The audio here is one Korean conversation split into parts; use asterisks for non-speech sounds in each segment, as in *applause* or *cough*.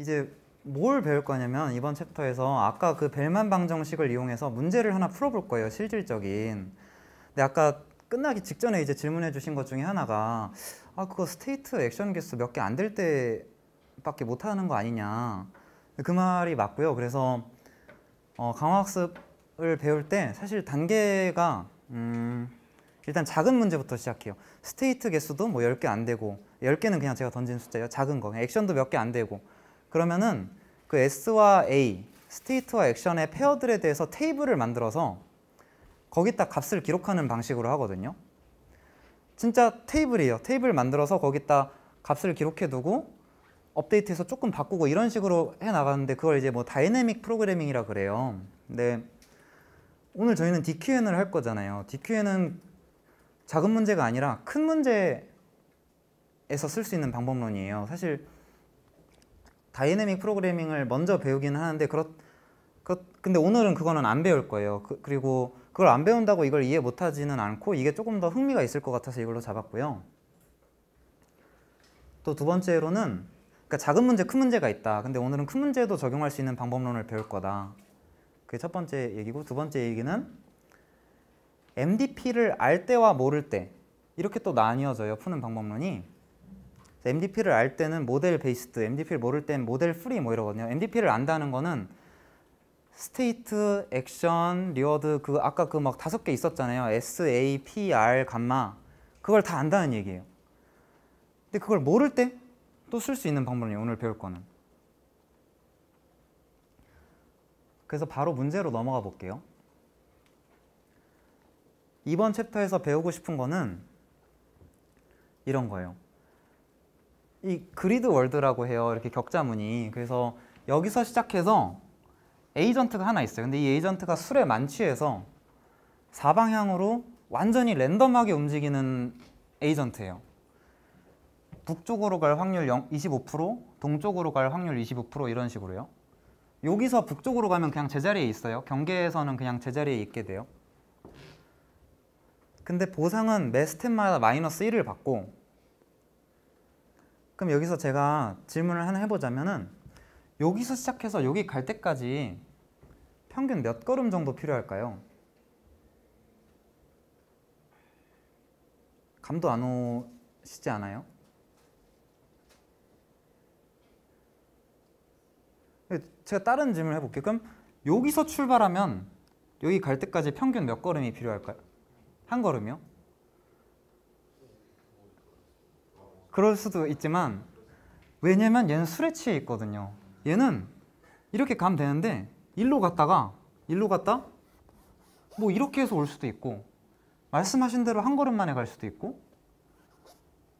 이제 뭘 배울 거냐면 이번 챕터에서 아까 그 벨만 방정식을 이용해서 문제를 하나 풀어볼 거예요. 실질적인. 근데 아까 끝나기 직전에 이제 질문해 주신 것 중에 하나가 아 그거 스테이트 액션 개수 몇 개 안 될 때밖에 못 하는 거 아니냐. 그 말이 맞고요. 그래서 어, 강화학습을 배울 때 사실 단계가 음, 일단 작은 문제부터 시작해요. 스테이트 개수도 뭐 10개 안 되고 10개는 그냥 제가 던진 숫자예요. 작은 거. 액션도 몇 개 안 되고 그러면은 그 S와 A, 스테이트와 액션의 페어들에 대해서 테이블을 만들어서 거기다 값을 기록하는 방식으로 하거든요. 진짜 테이블이에요. 테이블 만들어서 거기다 값을 기록해두고 업데이트해서 조금 바꾸고 이런 식으로 해나가는데 그걸 이제 뭐 다이내믹 프로그래밍이라 그래요. 근데 오늘 저희는 DQN을 할 거잖아요. DQN은 작은 문제가 아니라 큰 문제에서 쓸 수 있는 방법론이에요. 사실 다이내믹 프로그래밍을 먼저 배우긴 하는데 그렇, 그렇 근데 오늘은 그거는 안 배울 거예요. 그, 그리고 그걸 안 배운다고 이걸 이해 못하지는 않고 이게 조금 더 흥미가 있을 것 같아서 이걸로 잡았고요. 또 두 번째로는 그러니까 작은 문제 큰 문제가 있다. 근데 오늘은 큰 문제도 적용할 수 있는 방법론을 배울 거다. 그게 첫 번째 얘기고 두 번째 얘기는 MDP를 알 때와 모를 때 이렇게 또 나뉘어져요. 푸는 방법론이. MDP를 알 때는 모델 베이스드, MDP를 모를 땐 모델 프리 뭐 이러거든요. MDP를 안다는 거는 스테이트, 액션, 리워드 그 아까 그 막 다섯 개 있었잖아요. S, A, P, R, 감마 그걸 다 안다는 얘기예요. 근데 그걸 모를 때 또 쓸 수 있는 방법이 오늘 배울 거는. 그래서 바로 문제로 넘어가 볼게요. 이번 챕터에서 배우고 싶은 거는 이런 거예요. 이 그리드 월드라고 해요. 이렇게 격자문이. 그래서 여기서 시작해서 에이전트가 하나 있어요. 근데 이 에이전트가 술에 만취해서 사방향으로 완전히 랜덤하게 움직이는 에이전트예요. 북쪽으로 갈 확률 25%, 동쪽으로 갈 확률 25% 이런 식으로요. 여기서 북쪽으로 가면 그냥 제자리에 있어요. 경계에서는 그냥 제자리에 있게 돼요. 근데 보상은 매 스텝마다 마이너스 1을 받고 그럼 여기서 제가 질문을 하나 해보자면은 여기서 시작해서 여기 갈 때까지 평균 몇 걸음 정도 필요할까요? 감도 안 오시지 않아요? 제가 다른 질문을 해볼게요. 그럼 여기서 출발하면 여기 갈 때까지 평균 몇 걸음이 필요할까요? 한 걸음이요? 그럴 수도 있지만 왜냐면 얘는 술에 취해 있거든요. 얘는 이렇게 가면 되는데 일로 갔다가 일로 갔다 뭐 이렇게 해서 올 수도 있고 말씀하신 대로 한 걸음 만에 갈 수도 있고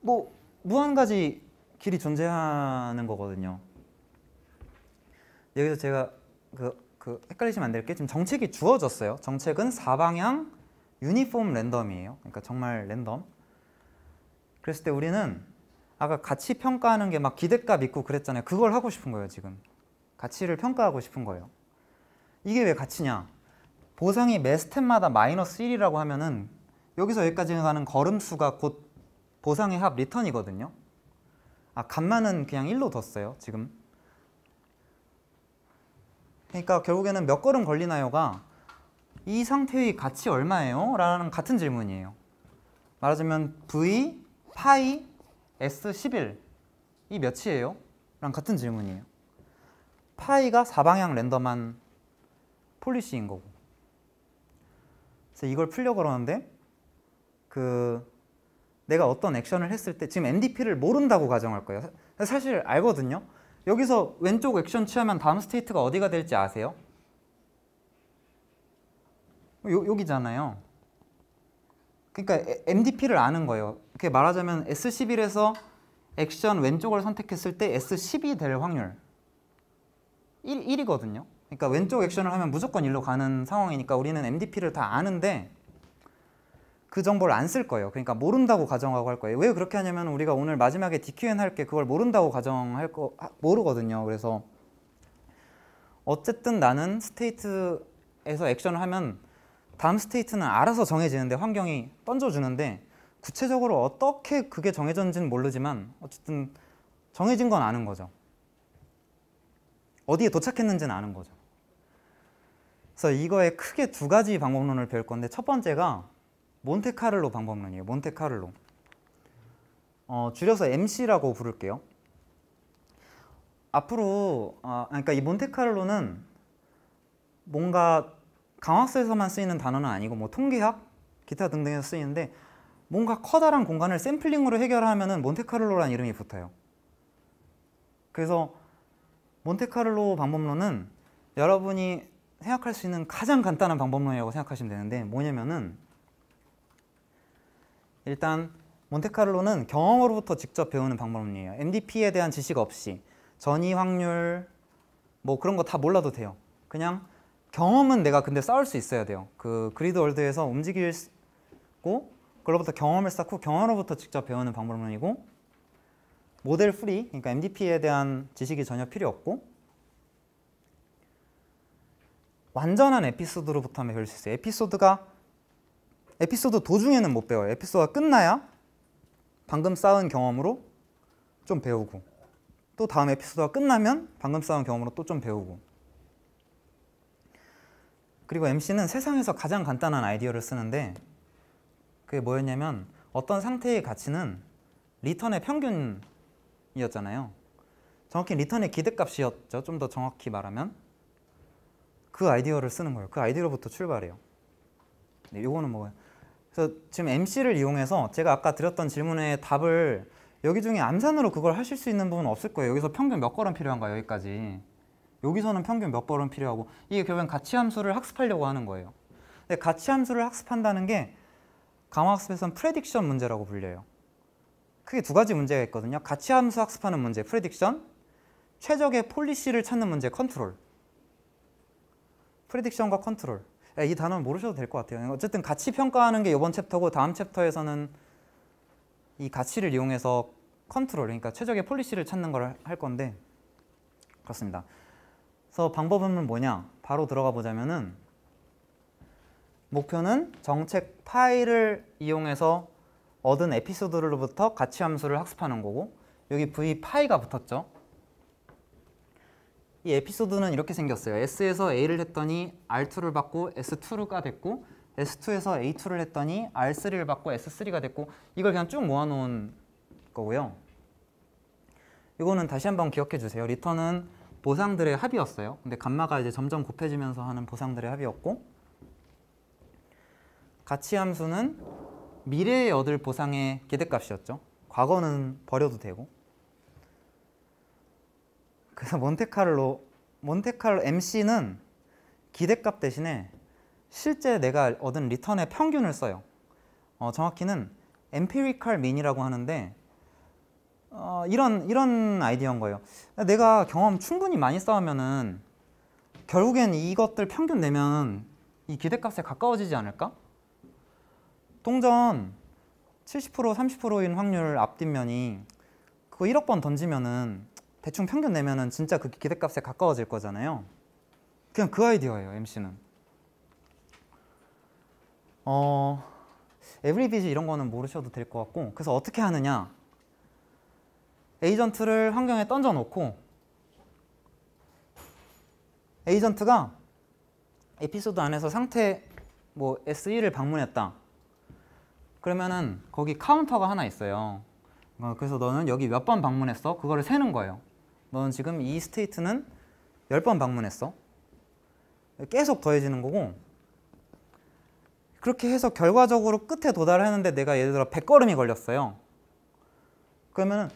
뭐 무한 가지 길이 존재하는 거거든요. 여기서 제가 그, 그 헷갈리시면 안 될 게 지금 정책이 주어졌어요. 정책은 사방향 유니폼 랜덤이에요. 그러니까 정말 랜덤. 그랬을 때 우리는 아까 가치 평가하는 게 막 기대값 있고 그랬잖아요. 그걸 하고 싶은 거예요, 지금. 가치를 평가하고 싶은 거예요. 이게 왜 가치냐? 보상이 매 스텝마다 마이너스 1이라고 하면은 여기서 여기까지 가는 걸음수가 곧 보상의 합 리턴이거든요. 아, 값만은 그냥 1로 뒀어요, 지금. 그러니까 결국에는 몇 걸음 걸리나요가 이 상태의 가치 얼마예요? 라는 같은 질문이에요. 말하자면 v, 파이, S11이 몇이에요? 랑 같은 질문이에요. 파이가 4방향 랜덤한 폴리시인 거고. 그래서 이걸 풀려고 그러는데 그 내가 어떤 액션을 했을 때 지금 MDP를 모른다고 가정할 거예요. 사실 알거든요. 여기서 왼쪽 액션 취하면 다음 스테이트가 어디가 될지 아세요? 요, 여기잖아요. 그러니까 MDP를 아는 거예요. 이렇게 말하자면 S11에서 액션 왼쪽을 선택했을 때 S10이 될 확률 1, 1이거든요. 그러니까 왼쪽 액션을 하면 무조건 일로 가는 상황이니까 우리는 MDP를 다 아는데 그 정보를 안 쓸 거예요. 그러니까 모른다고 가정하고 할 거예요. 왜 그렇게 하냐면 우리가 오늘 마지막에 DQN 할 게 그걸 모른다고 가정할 거 모르거든요. 그래서 어쨌든 나는 스테이트에서 액션을 하면 다음 스테이트는 알아서 정해지는데 환경이 던져주는데 구체적으로 어떻게 그게 정해졌는지는 모르지만 어쨌든 정해진 건 아는 거죠. 어디에 도착했는지는 아는 거죠. 그래서 이거에 크게 두 가지 방법론을 배울 건데 첫 번째가 몬테카를로 방법론이에요. 몬테카를로. 어, 줄여서 MC라고 부를게요. 앞으로 어, 그러니까 이 몬테카를로는 뭔가 강학서에서만 쓰이는 단어는 아니고 뭐 통계학, 기타 등등에서 쓰이는데 뭔가 커다란 공간을 샘플링으로 해결하면 몬테카를로라는 이름이 붙어요. 그래서 몬테카를로 방법론은 여러분이 생각할 수 있는 가장 간단한 방법론이라고 생각하시면 되는데 뭐냐면은 일단 몬테카를로는 경험으로부터 직접 배우는 방법론이에요. MDP에 대한 지식 없이 전이 확률 뭐 그런 거 다 몰라도 돼요. 그냥 경험은 내가 근데 쌓을 수 있어야 돼요. 그 그리드 월드에서 움직이고 그로부터 경험을 쌓고 경험으로부터 직접 배우는 방법론이고 모델 프리, 그러니까 MDP에 대한 지식이 전혀 필요 없고 완전한 에피소드로부터 만 배울 수 있어요. 에피소드가 에피소드 도중에는 못 배워요. 에피소드가 끝나야 방금 쌓은 경험으로 좀 배우고 또 다음 에피소드가 끝나면 방금 쌓은 경험으로 또 좀 배우고 그리고 MC는 세상에서 가장 간단한 아이디어를 쓰는데 그게 뭐였냐면 어떤 상태의 가치는 리턴의 평균이었잖아요. 정확히 리턴의 기대값이었죠. 좀 더 정확히 말하면. 그 아이디어를 쓰는 거예요. 그 아이디어로부터 출발해요. 네, 요거는 뭐예요? 그래서 지금 MC를 이용해서 제가 아까 드렸던 질문의 답을 여기 중에 암산으로 그걸 하실 수 있는 부분 없을 거예요. 여기서 평균 몇 걸음 필요한가 여기까지. 여기서는 평균 몇 걸음 필요하고 이게 결국엔 가치 함수를 학습하려고 하는 거예요. 근데 가치 함수를 학습한다는 게 강화학습에서는 프레딕션 문제라고 불려요. 크게 두 가지 문제가 있거든요. 가치 함수 학습하는 문제, 프레딕션, 최적의 폴리시를 찾는 문제, 컨트롤. 프레딕션과 컨트롤. 예, 이단어를 모르셔도 될 것 같아요. 어쨌든 가치 평가하는 게 이번 챕터고 다음 챕터에서는 이 가치를 이용해서 컨트롤, 그러니까 최적의 폴리시를 찾는 걸 할 건데 그렇습니다. 그래서 방법은 뭐냐? 바로 들어가 보자면은 목표는 정책 파일을 이용해서 얻은 에피소드로부터 가치 함수를 학습하는 거고 여기 v 파이가 붙었죠. 이 에피소드는 이렇게 생겼어요. S에서 A를 했더니 R2를 받고 S2가 됐고 S2에서 A2를 했더니 R3를 받고 S3가 됐고 이걸 그냥 쭉 모아놓은 거고요. 이거는 다시 한번 기억해 주세요. 리턴은 보상들의 합이었어요. 근데 감마가 이제 점점 곱해지면서 하는 보상들의 합이었고 가치함수는 미래에 얻을 보상의 기대값이었죠. 과거는 버려도 되고. 그래서 몬테카를로 몬테카를로 MC는 기대값 대신에 실제 내가 얻은 리턴의 평균을 써요. 어, 정확히는 empirical mean이라고 하는데 어, 이런 이런 아이디어인 거예요. 내가 경험 충분히 많이 쌓으면은 결국엔 이것들 평균 내면 이 기대값에 가까워지지 않을까? 동전 70% 30%인 확률 앞뒷면이 그거 1억 번 던지면은 대충 평균 내면은 진짜 그 기대값에 가까워질 거잖아요. 그냥 그 아이디어예요, MC는. 어, 에브리비지 이런 거는 모르셔도 될 것 같고 그래서 어떻게 하느냐 에이전트를 환경에 던져 놓고 에이전트가 에피소드 안에서 상태 뭐 SE를 방문했다 그러면은 거기 카운터가 하나 있어요. 어, 그래서 너는 여기 몇 번 방문했어? 그거를 세는 거예요. 너는 지금 이 스테이트는 10번 방문했어. 계속 더해지는 거고 그렇게 해서 결과적으로 끝에 도달했는데 내가 예를 들어 100걸음이 걸렸어요. 그러면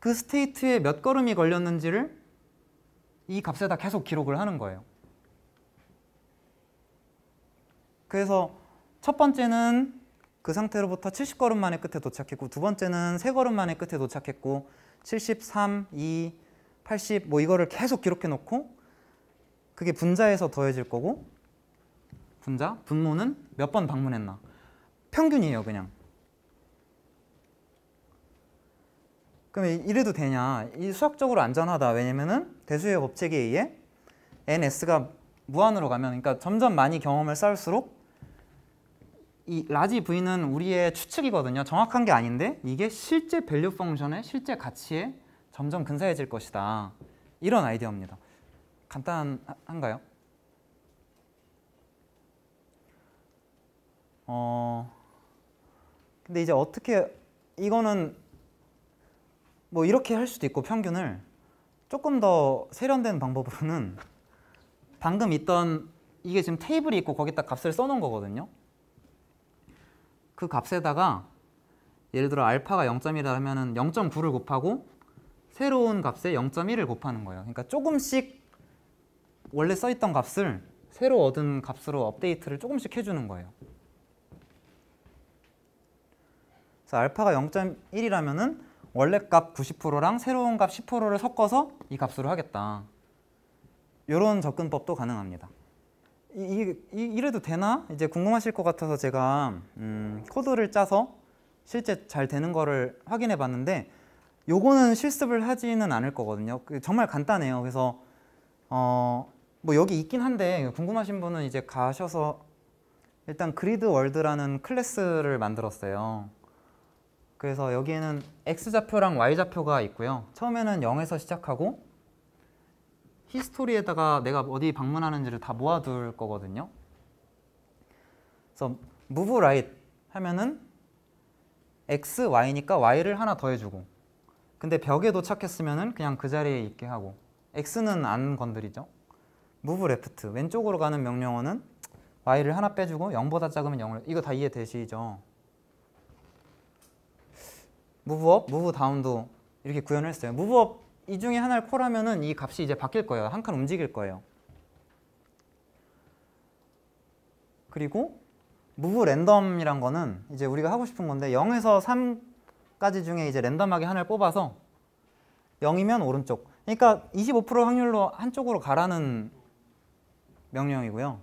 그 스테이트에 몇 걸음이 걸렸는지를 이 값에다 계속 기록을 하는 거예요. 그래서 첫 번째는 그 상태로부터 70걸음 만에 끝에 도착했고 두 번째는 3걸음 만에 끝에 도착했고 73, 2, 80뭐 이거를 계속 기록해 놓고 그게 분자에서 더해질 거고 분자, 분모는 몇 번 방문했나 평균이에요 그냥 그럼 이래도 되냐 이 수학적으로 안전하다 왜냐면은 대수의 법칙에 의해 ns가 무한으로 가면 그러니까 점점 많이 경험을 쌓을수록 이 라지 V는 우리의 추측이거든요. 정확한 게 아닌데 이게 실제 밸류 펑션의 실제 가치에 점점 근사해질 것이다. 이런 아이디어입니다. 간단한가요? 어, 근데 이제 어떻게 이거는 뭐 이렇게 할 수도 있고 평균을 조금 더 세련된 방법으로는 방금 있던 이게 지금 테이블이 있고 거기다 값을 써놓은 거거든요. 그 값에다가 예를 들어 알파가 0.1이라 하면은 0.9를 곱하고 새로운 값에 0.1을 곱하는 거예요. 그러니까 조금씩 원래 써있던 값을 새로 얻은 값으로 업데이트를 조금씩 해주는 거예요. 그래서 알파가 0.1이라면은 원래 값 90%랑 새로운 값 10%를 섞어서 이 값으로 하겠다. 이런 접근법도 가능합니다. 이, 이, 래도 되나? 이제 궁금하실 것 같아서 제가 음, 코드를 짜서 실제 잘 되는 거를 확인해 봤는데 요거는 실습을 하지는 않을 거거든요 그 정말 간단해요 그래서 어, 뭐 여기 있긴 한데 궁금하신 분은 이제 가셔서 일단 그리드 월드라는 클래스를 만들었어요 그래서 여기에는 X좌표랑 Y좌표가 있고요 처음에는 0에서 시작하고 히스토리에다가 내가 어디 방문하는지를 다 모아둘 거거든요. 그래서 move right 하면은 x, y니까 y를 하나 더해주고 근데 벽에 도착했으면은 그냥 그 자리에 있게 하고 x는 안 건드리죠. move left 왼쪽으로 가는 명령어는 y를 하나 빼주고 0보다 작으면 0을 이거 다 이해되시죠? move up, move down도 이렇게 구현을 했어요. move up 이 중에 하나를 콜하면은 이 값이 이제 바뀔 거예요. 한 칸 움직일 거예요. 그리고 무브 랜덤이란 거는 이제 우리가 하고 싶은 건데 0에서 3까지 중에 이제 랜덤하게 하나를 뽑아서 0이면 오른쪽 그러니까 25% 확률로 한쪽으로 가라는 명령이고요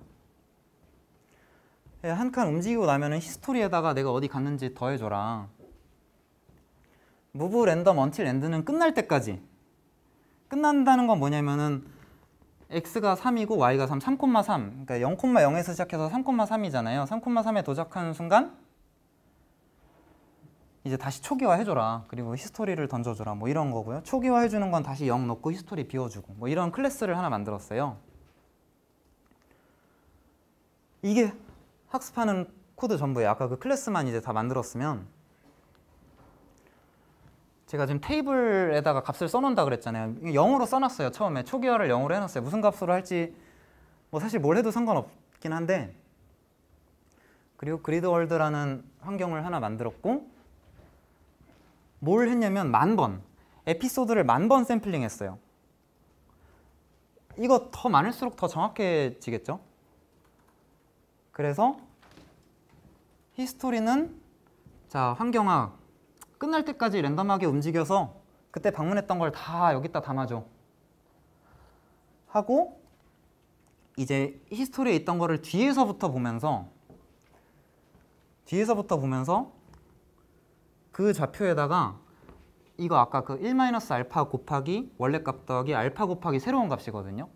예, 한칸 움직이고 나면 은 히스토리에다가 내가 어디 갔는지 더해줘라 무브 랜덤 언틸 엔드는 끝날 때까지 끝난다는 건 뭐냐면은 x가 3이고 y가 3, 3,3 그러니까 0,0에서 시작해서 3,3이잖아요. 3,3에 도착하는 순간 이제 다시 초기화 해줘라. 그리고 히스토리를 던져줘라. 뭐 이런 거고요. 초기화 해주는 건 다시 0 넣고 히스토리 비워주고 뭐 이런 클래스를 하나 만들었어요. 이게 학습하는 코드 전부예요. 아까 그 클래스만 이제 다 만들었으면 제가 지금 테이블에다가 값을 써놓는다 그랬잖아요 0으로 써놨어요 처음에 초기화를 0으로 해놨어요 무슨 값으로 할지 뭐 사실 뭘 해도 상관없긴 한데 그리고 그리드월드라는 환경을 하나 만들었고 뭘 했냐면 만 번 에피소드를 만 번 샘플링 했어요 이거 더 많을수록 더 정확해지겠죠 그래서 히스토리는 자 환경학 끝날 때까지 랜덤하게 움직여서 그때 방문했던 걸 다 여기다 담아줘. 하고 이제 히스토리에 있던 거를 뒤에서부터 보면서 뒤에서부터 보면서 그 좌표에다가 이거 아까 그 1-알파 곱하기 원래 값 더하기 알파 곱하기 새로운 값이거든요.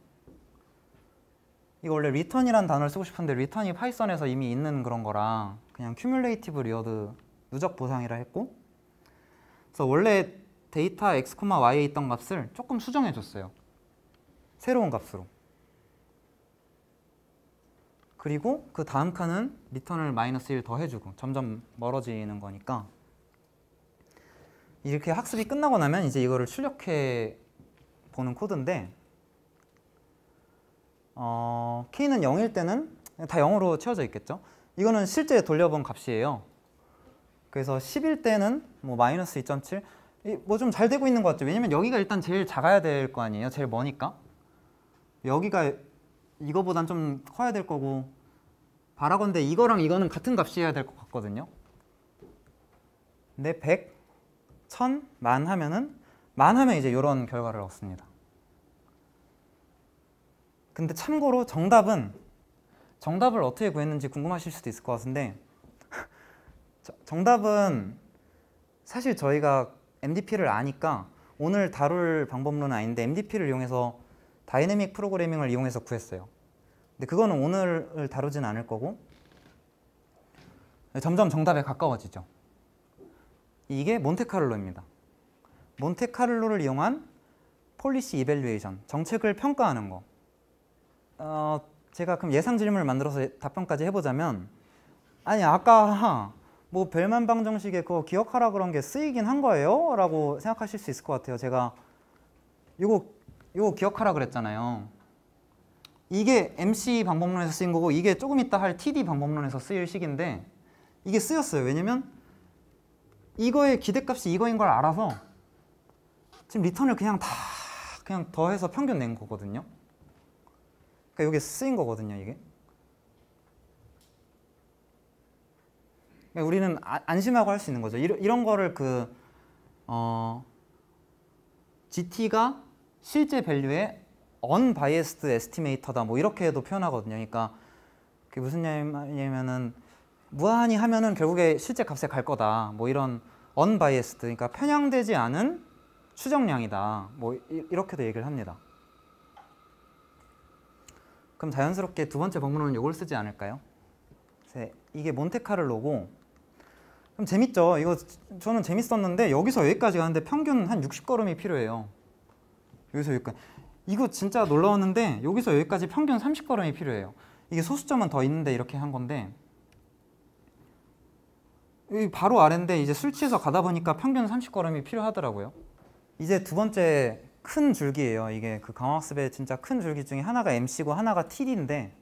이거 원래 return이란 단어를 쓰고 싶은데 return이 파이썬에서 이미 있는 그런 거라 그냥 cumulative reward 누적 보상이라 했고 그래서 원래 데이터 x, y에 있던 값을 조금 수정해 줬어요. 새로운 값으로. 그리고 그 다음 칸은 리턴을 마이너스 1 더해주고 점점 멀어지는 거니까 이렇게 학습이 끝나고 나면 이제 이거를 출력해 보는 코드인데 어, k는 0일 때는 다 0으로 채워져 있겠죠. 이거는 실제 돌려본 값이에요. 그래서 10일 때는 뭐 마이너스 2.7뭐 좀 잘 되고 있는 것 같죠. 왜냐면 여기가 일단 제일 작아야 될 거 아니에요. 제일 머니까. 여기가 이거보단 좀 커야 될 거고 바라건대 이거랑 이거는 같은 값이어야 될 것 같거든요. 근데 100, 1000, 만 하면은 만 하면 이제 이런 결과를 얻습니다. 근데 참고로 정답은 정답을 어떻게 구했는지 궁금하실 수도 있을 것 같은데 정답은 사실 저희가 MDP를 아니까 오늘 다룰 방법론은 아닌데 MDP를 이용해서 다이내믹 프로그래밍을 이용해서 구했어요. 근데 그거는 오늘을 다루진 않을 거고 점점 정답에 가까워지죠. 이게 몬테카를로입니다. 몬테카를로를 이용한 폴리시 이벨리에이션, 정책을 평가하는 거. 어, 제가 그럼 예상 질문을 만들어서 답변까지 해보자면 아니 아까 뭐 벨만방 정식에 그거 기억하라 그런 게 쓰이긴 한 거예요? 라고 생각하실 수 있을 것 같아요. 제가 이거, 이거 기억하라 그랬잖아요. 이게 MC 방법론에서 쓰인 거고 이게 조금 이따 할 TD 방법론에서 쓰일 식인데 이게 쓰였어요. 왜냐면 이거의 기대값이 이거인 걸 알아서 지금 리턴을 그냥 다 그냥 더해서 평균 낸 거거든요. 그러니까 이게 쓰인 거거든요, 이게. 그러니까 우리는 아, 안심하고 할 수 있는 거죠. 이런, 이런 거를 그, 어, GT가 실제 밸류의 unbiased estimator다 뭐 이렇게도 표현하거든요. 그러니까 그게 무슨 얘기냐면은 무한히 하면은 결국에 실제 값에 갈 거다. 뭐 이런 unbiased 그러니까 편향되지 않은 추정량이다. 뭐 이, 이렇게도 얘기를 합니다. 그럼 자연스럽게 두 번째 본문은 이걸 쓰지 않을까요? 이게 몬테카를로고 그럼 재밌죠. 이거 저는 재밌었는데 여기서 여기까지 가는데 평균 한 60걸음이 필요해요. 여기서 여기까지. 이거 진짜 놀라웠는데 여기서 여기까지 평균 30걸음이 필요해요. 이게 소수점은 더 있는데 이렇게 한 건데 바로 아래인데 이제 술 취해서 가다 보니까 평균 30걸음이 필요하더라고요. 이제 두 번째 큰 줄기예요. 이게 그 강화학습의 진짜 큰 줄기 중에 하나가 MC고 하나가 TD인데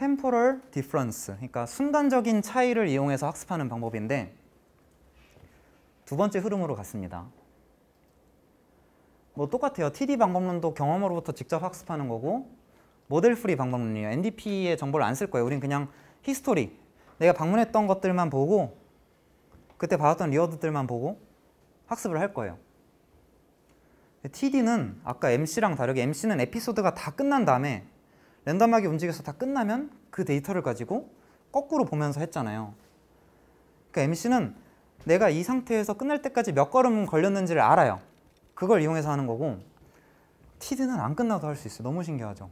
temporal difference, 그러니까 순간적인 차이를 이용해서 학습하는 방법인데 두 번째 흐름으로 갔습니다. 뭐 똑같아요. TD 방법론도 경험으로부터 직접 학습하는 거고 모델 프리 방법론이에요. NDP의 정보를 안 쓸 거예요. 우린 그냥 히스토리, 내가 방문했던 것들만 보고 그때 받았던 리워드들만 보고 학습을 할 거예요. TD는 아까 MC랑 다르게 MC는 에피소드가 다 끝난 다음에 랜덤하게 움직여서 다 끝나면 그 데이터를 가지고 거꾸로 보면서 했잖아요. 그러니까 MC는 내가 이 상태에서 끝날 때까지 몇 걸음 걸렸는지를 알아요. 그걸 이용해서 하는 거고 TD는 안 끝나도 할 수 있어요. 너무 신기하죠?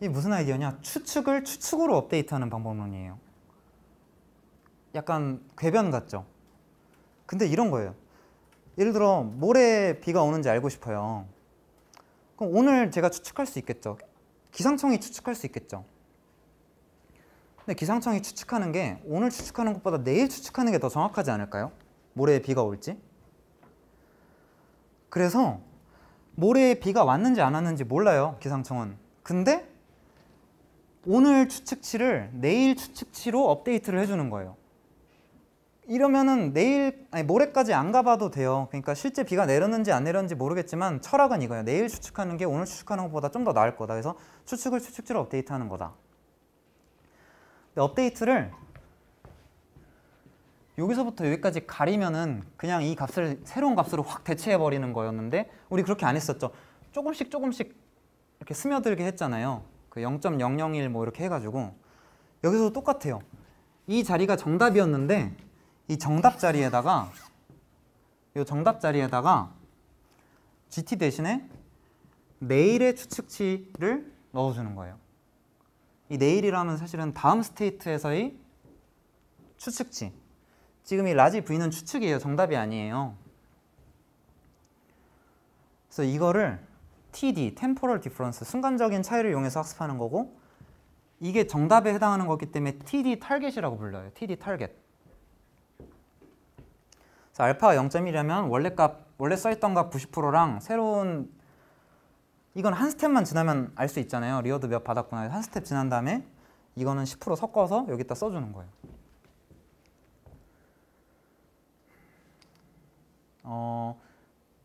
이 무슨 아이디어냐? 추측을 추측으로 업데이트하는 방법론이에요. 약간 궤변 같죠? 근데 이런 거예요. 예를 들어 모레 비가 오는지 알고 싶어요. 그럼 오늘 제가 추측할 수 있겠죠. 기상청이 추측할 수 있겠죠. 근데 기상청이 추측하는 게 오늘 추측하는 것보다 내일 추측하는 게 더 정확하지 않을까요? 모레에 비가 올지? 그래서 모레에 비가 왔는지 안 왔는지 몰라요, 기상청은. 근데 오늘 추측치를 내일 추측치로 업데이트를 해주는 거예요. 이러면은 내일 아니 모레까지 안 가봐도 돼요. 그러니까 실제 비가 내렸는지 안 내렸는지 모르겠지만 철학은 이거예요. 내일 추측하는 게 오늘 추측하는 것보다 좀 더 나을 거다. 그래서 추측을 추측지로 업데이트하는 거다. 근데 업데이트를 여기서부터 여기까지 가리면은 그냥 이 값을 새로운 값으로 확 대체해 버리는 거였는데 우리 그렇게 안 했었죠. 조금씩 조금씩 이렇게 스며들게 했잖아요. 그 0.001 뭐 이렇게 해가지고 여기서도 똑같아요. 이 자리가 정답이었는데 이 정답 자리에다가 이 정답 자리에다가 GT 대신에 내일의 추측치를 넣어주는 거예요. 이 내일이라면 사실은 다음 스테이트에서의 추측치 지금 이 라지 V는 추측이에요. 정답이 아니에요. 그래서 이거를 TD, Temporal Difference, 순간적인 차이를 이용해서 학습하는 거고 이게 정답에 해당하는 거기 때문에 TD 타겟이라고 불러요. TD 타겟. 자, 알파가 0.1이라면 원래 값, 원래 써있던 값 90%랑 새로운 이건 한 스텝만 지나면 알 수 있잖아요. 리어드 몇 받았구나. 한 스텝 지난 다음에 이거는 10% 섞어서 여기다 써주는 거예요. 어,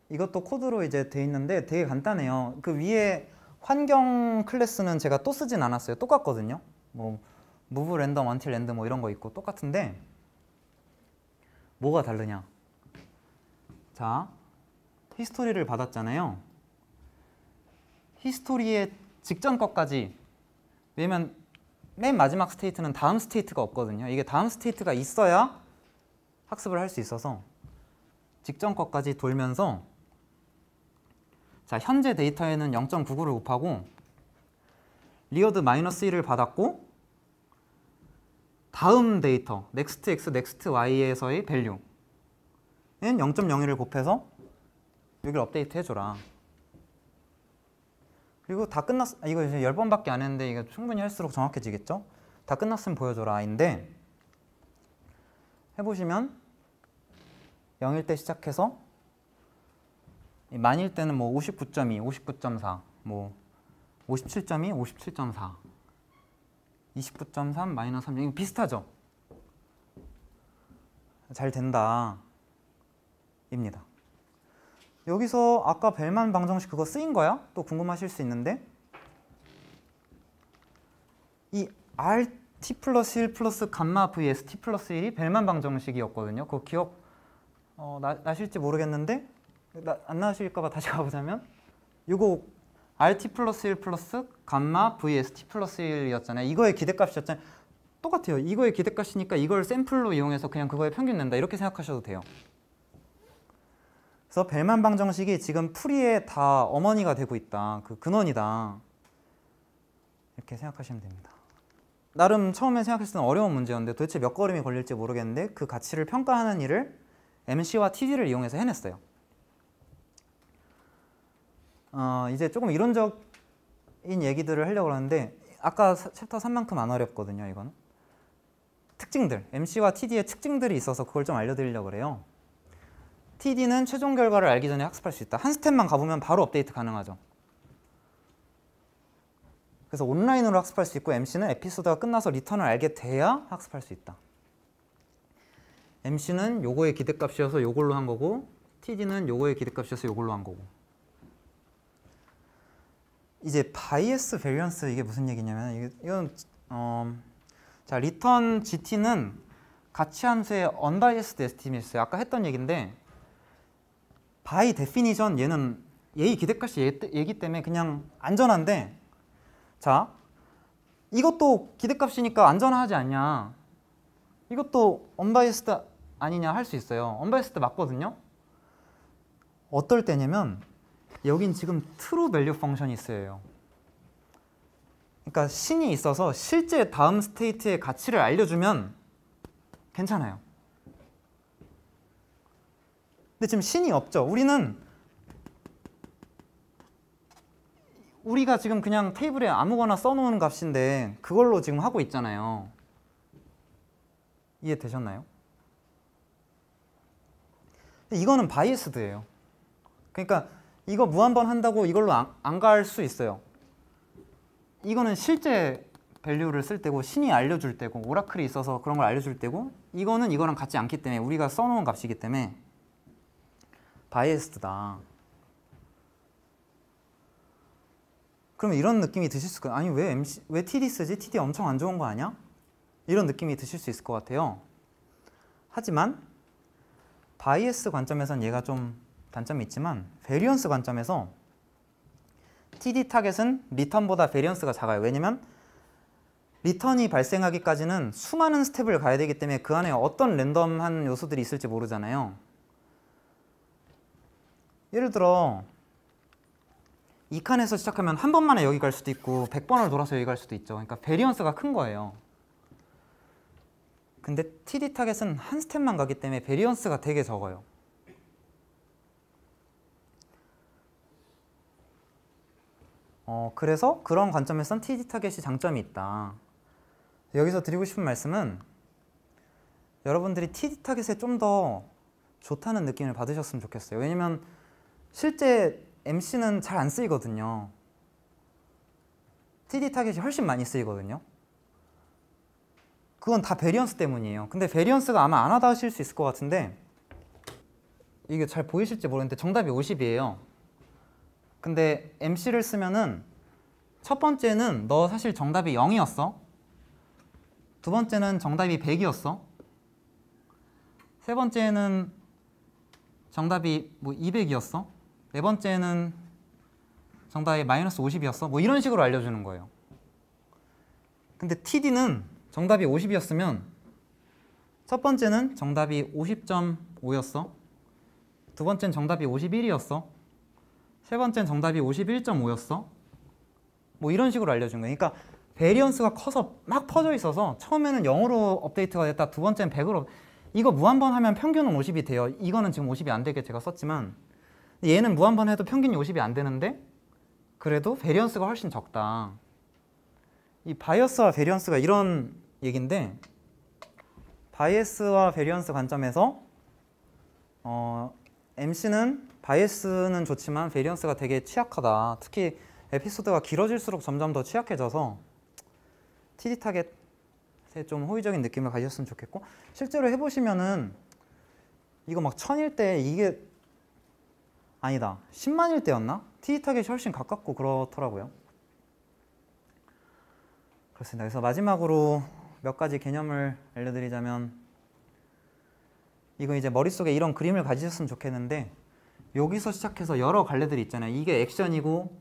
이것도 코드로 이제 돼 있는데 되게 간단해요. 그 위에 환경 클래스는 제가 또 쓰진 않았어요. 똑같거든요. 뭐 move r a n d 뭐 이런 거 있고 똑같은데 뭐가 다르냐? 자, 히스토리를 받았잖아요. 히스토리의 직전 것까지 왜냐면 맨 마지막 스테이트는 다음 스테이트가 없거든요. 이게 다음 스테이트가 있어야 학습을 할 수 있어서 직전 것까지 돌면서 자 현재 데이터에는 0.99를 곱하고 리어드 마이너스 1을 받았고 다음 데이터 next x next y에서의 밸류 0.01을 곱해서 여기를 업데이트 해줘라. 그리고 다 끝났, 아, 이거 이제 10번밖에 안 했는데 이거 충분히 할수록 정확해지겠죠? 다 끝났으면 보여줘라인데 해보시면 0일 때 시작해서 만일 때는 뭐 59.2, 59.4, 뭐 57.2, 57.4, 29.3, 마이너 3, 이거 비슷하죠? 잘 된다. 입니다. 여기서 아까 벨만 방정식 그거 쓰인 거야? 또 궁금하실 수 있는데 이 RT 플러스 1 플러스 감마 vs T 플러스 1이 벨만 방정식이었거든요. 그거 기억 어, 나, 실지 모르겠는데 나, 안 나실까 봐 다시 *laughs* 가보자면 이거 RT 플러스 1 플러스 감마 vs T 플러스 1이었잖아요. 이거의 기대값이었잖아요. 똑같아요. 이거의 기대값이니까 이걸 샘플로 이용해서 그냥 그거의 평균 낸다. 이렇게 생각하셔도 돼요. 그래서 벨만 방정식이 지금 풀이에다 어머니가 되고 있다. 그 근원이다. 이렇게 생각하시면 됩니다. 나름 처음에 생각했을 때는 어려운 문제였는데 도대체 몇 걸음이 걸릴지 모르겠는데 그 가치를 평가하는 일을 MC와 TD를 이용해서 해냈어요. 어, 이제 조금 이론적인 얘기들을 하려고 하는데 아까 챕터 3만큼 안 어렵거든요, 이건 특징들, MC와 TD의 특징들이 있어서 그걸 좀 알려드리려고 그래요. TD는 최종 결과를 알기 전에 학습할 수 있다. 한 스텝만 가보면 바로 업데이트 가능하죠. 그래서 온라인으로 학습할 수 있고 MC는 에피소드가 끝나서 리턴을 알게 돼야 학습할 수 있다. MC는 요거의 기대값이어서 요걸로 한 거고 TD는 요거의 기대값이어서 요걸로 한 거고 이제 바이에스 밸런스 이게 무슨 얘기냐면 이건 어, 자 리턴 GT는 가치 함수의 언바이에스드에스티메이어요 아까 했던 얘기인데 바이 데피니션 얘는 예의 기대값이 얘기 때문에 그냥 안전한데 자 이것도 기대값이니까 안전하지 않냐 이것도 언바이스드 아니냐 할 수 있어요 언바이스드 맞거든요 어떨 때냐면 여긴 지금 true f 트루 밸류 펑션이 있어요 그러니까 신이 있어서 실제 다음 스테이트의 가치를 알려주면 괜찮아요 근데 지금 신이 없죠. 우리는 우리가 지금 그냥 테이블에 아무거나 써놓은 값인데 그걸로 지금 하고 있잖아요. 이해되셨나요? 이거는 바이스드예요. 에 그러니까 이거 무한번 한다고 이걸로 안 갈 수 있어요. 이거는 실제 밸류를 쓸 때고 신이 알려줄 때고 오라클이 있어서 그런 걸 알려줄 때고 이거는 이거랑 같지 않기 때문에 우리가 써놓은 값이기 때문에 바이에스다. 그러 이런 느낌이 드실 수있 아니 왜, MC, 왜 TD 쓰지? TD 엄청 안 좋은 거 아니야? 이런 느낌이 드실 수 있을 것 같아요. 하지만 바이에스 관점에선 얘가 좀 단점이 있지만 베리언스 관점에서 TD 타겟은 리턴보다 베리언스가 작아요. 왜냐면 리턴이 발생하기까지는 수많은 스텝을 가야 되기 때문에 그 안에 어떤 랜덤한 요소들이 있을지 모르잖아요. 예를 들어 2 칸에서 시작하면 한 번만에 여기 갈 수도 있고 100번을 돌아서 여기 갈 수도 있죠. 그러니까 베리언스가 큰 거예요. 근데 TD 타겟은 한 스텝만 가기 때문에 베리언스가 되게 적어요. 어, 그래서 그런 관점에선 TD 타겟이 장점이 있다. 여기서 드리고 싶은 말씀은 여러분들이 TD 타겟에 좀 더 좋다는 느낌을 받으셨으면 좋겠어요. 왜냐면 실제 MC는 잘 안 쓰이거든요. TD 타겟이 훨씬 많이 쓰이거든요. 그건 다 베리언스 때문이에요. 근데 베리언스가 아마 안 하다 하실 수 있을 것 같은데 이게 잘 보이실지 모르는데 정답이 50이에요. 근데 MC를 쓰면은 첫 번째는 너 사실 정답이 0이었어. 두 번째는 정답이 100이었어. 세 번째는 정답이 뭐 200이었어. 네 번째는 정답이 마이너스 50이었어? 뭐 이런 식으로 알려주는 거예요. 근데 TD는 정답이 50이었으면 첫 번째는 정답이 50.5였어. 두 번째는 정답이 51이었어. 세 번째는 정답이 51.5였어. 뭐 이런 식으로 알려준 거예요. 그러니까 베리언스가 커서 막 퍼져 있어서 처음에는 0으로 업데이트가 됐다. 두 번째는 100으로. 이거 무한번 하면 평균은 50이 돼요. 이거는 지금 50이 안 되게 제가 썼지만 얘는 무한번 뭐 해도 평균 50이 안 되는데 그래도 베리언스가 훨씬 적다. 이 바이어스와 베리언스가 이런 얘기인데 바이어스와 베리언스 관점에서 어, MC는 바이어스는 좋지만 베리언스가 되게 취약하다. 특히 에피소드가 길어질수록 점점 더 취약해져서 TD 타겟에 좀 호의적인 느낌을 가졌으면 좋겠고 실제로 해보시면은 이거 막 천일 때 이게 아니다 10만일 때였나? 티타겟이 훨씬 가깝고 그렇더라고요 그렇습니다 그래서 마지막으로 몇 가지 개념을 알려드리자면 이거 이제 머릿속에 이런 그림을 가지셨으면 좋겠는데 여기서 시작해서 여러 갈래들이 있잖아요 이게 액션이고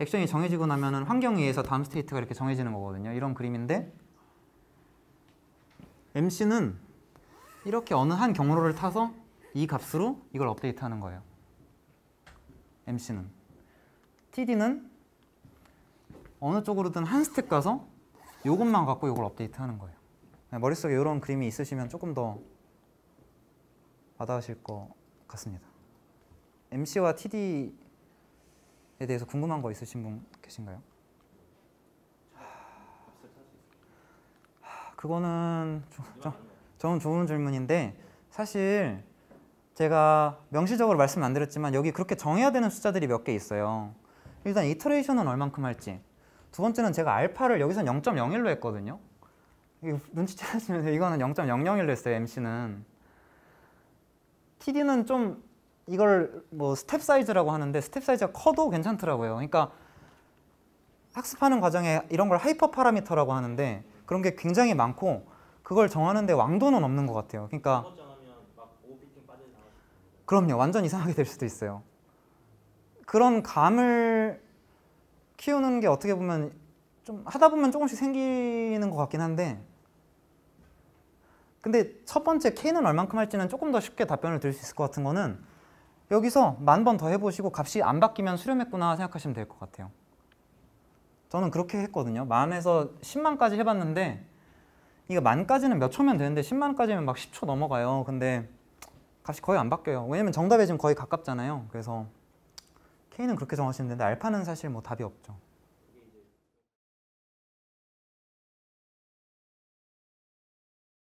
액션이 정해지고 나면 환경에 의해서 다음 스테이트가 이렇게 정해지는 거거든요 이런 그림인데 MC는 이렇게 어느 한 경로를 타서 이 값으로 이걸 업데이트하는 거예요 MC는. TD는 어느 쪽으로든 한 스텝 가서 이것만 갖고 이걸 업데이트하는 거예요. 머릿속에 이런 그림이 있으시면 조금 더 와닿으실 것 같습니다. MC와 TD에 대해서 궁금한 거 있으신 분 계신가요? 그거는 좀, 좀, 저는 좋은 질문인데 사실 제가 명시적으로 말씀 안 드렸지만 여기 그렇게 정해야 되는 숫자들이 몇 개 있어요. 일단 이터레이션은 얼만큼 할지 두 번째는 제가 알파를 여기서는 0.01로 했거든요. 눈치채시면 돼 이거는 0.001로 했어요, MC는. TD는 좀 이걸 뭐 스텝 사이즈라고 하는데 스텝 사이즈가 커도 괜찮더라고요. 그러니까 학습하는 과정에 이런 걸 하이퍼 파라미터라고 하는데 그런 게 굉장히 많고 그걸 정하는데 왕도는 없는 것 같아요. 그러니까 그럼요. 완전 이상하게 될 수도 있어요. 그런 감을 키우는 게 어떻게 보면 좀 하다 보면 조금씩 생기는 것 같긴 한데 근데 첫 번째 K는 얼만큼 할지는 조금 더 쉽게 답변을 드릴 수 있을 것 같은 거는 여기서 만 번 더 해보시고 값이 안 바뀌면 수렴했구나 생각하시면 될 것 같아요. 저는 그렇게 했거든요. 만에서 10만까지 해봤는데 이거 만까지는 몇 초면 되는데 10만까지면 막 10초 넘어가요. 근데 값이 거의 안 바뀌어요. 왜냐면 정답에 지금 거의 가깝잖아요. 그래서 K는 그렇게 정하시는데 알파는 사실 뭐 답이 없죠.